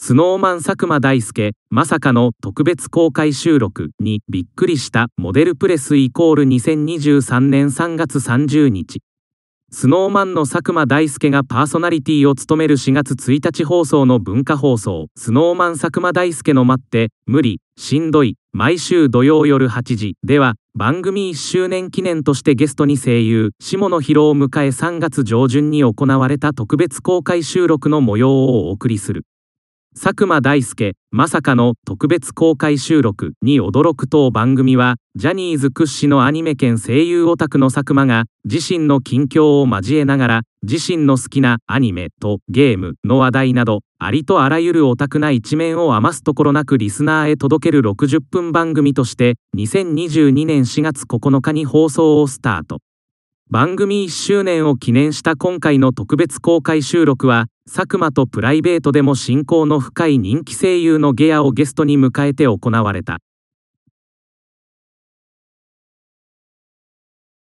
スノーマン佐久間大介まさかの特別公開収録にびっくりしたモデルプレスイコール2023年3月30日スノーマンの佐久間大介がパーソナリティを務める4月1日放送の文化放送スノーマン佐久間大介の待って無理しんどい毎週土曜夜8時では番組1周年記念としてゲストに声優下野博を迎え3月上旬に行われた特別公開収録の模様をお送りする佐久間大介まさかの特別公開収録に驚く当番組はジャニーズ屈指のアニメ兼声優オタクの佐久間が自身の近況を交えながら自身の好きなアニメとゲームの話題などありとあらゆるオタクな一面を余すところなくリスナーへ届ける60分番組として2022年4月9日に放送をスタート。番組1周年を記念した今回の特別公開収録は佐久間とプライベートでも親交の深い人気声優のゲアをゲストに迎えて行われた